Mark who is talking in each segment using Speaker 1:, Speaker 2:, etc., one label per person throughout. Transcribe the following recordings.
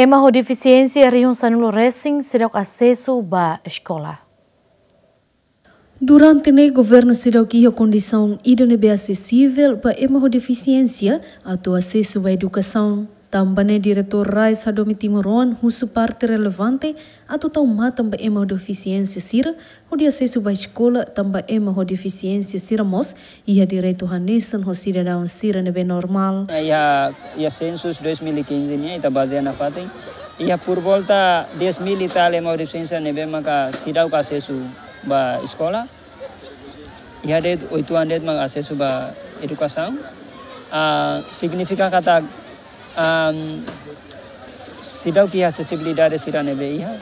Speaker 1: Ema ho deficiência riun sanulo racing será acesso escola. Durante o governo será que a condição idônea acessível para ema deficiência a acesso à educação. Tambane diretor Rai Sadomi Timuron husu parte relevante atu tau ma tamba ema defisiensi sir, ho dia se suba escola tamba ema ho deficiência sira mos, ia direito hanesan ho cidadão sira nebe normal.
Speaker 2: Ia, ia census 2015 nia, ita baseia na fatem, ia por volta 10 mil e tal nebe maka sidau ka acesso ba escola, ia de 8 anos maka acesso ba edukasaun. Uh, significa kata sidau kia a sira nebe iha.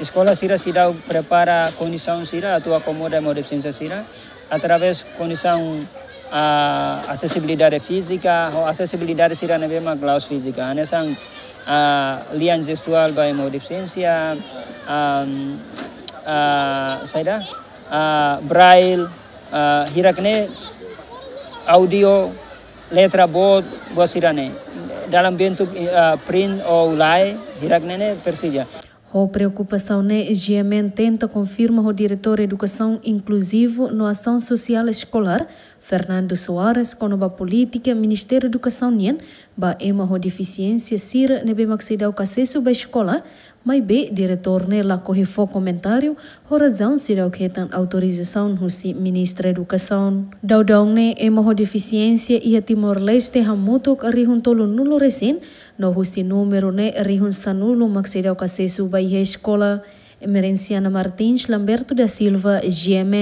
Speaker 2: Escola sira sidau prepara condição sira, atau acomoda a deficiência sira, através condição a acessibilidade física ou acessibilidade será neveia classe física. Nessa a lian gestual ba a deficiência um, uh, saida, uh, braille uh, hirakne audio letra bot bosirane dalam bentuk uh, print ou lai, persija.
Speaker 1: A preocupação né, GMN tenta confirma o diretor de Educação Inclusivo no Ação Social Escolar, Fernando Soares kono ba política Ministério da Educação nian ba ema ho deficiência sira nebe bem o kasesu ba escola mai be diretor ne la correfo comentário horazão sira o ketan autorização husi ministra educação daudong ne ema ho deficiência ia Timor Leste hamutok rihun tolo nulo resin, no husi número ne rihun sanulo maksida o kasesu ba escola Emerenciana Martins Lamberto da Silva, GMN.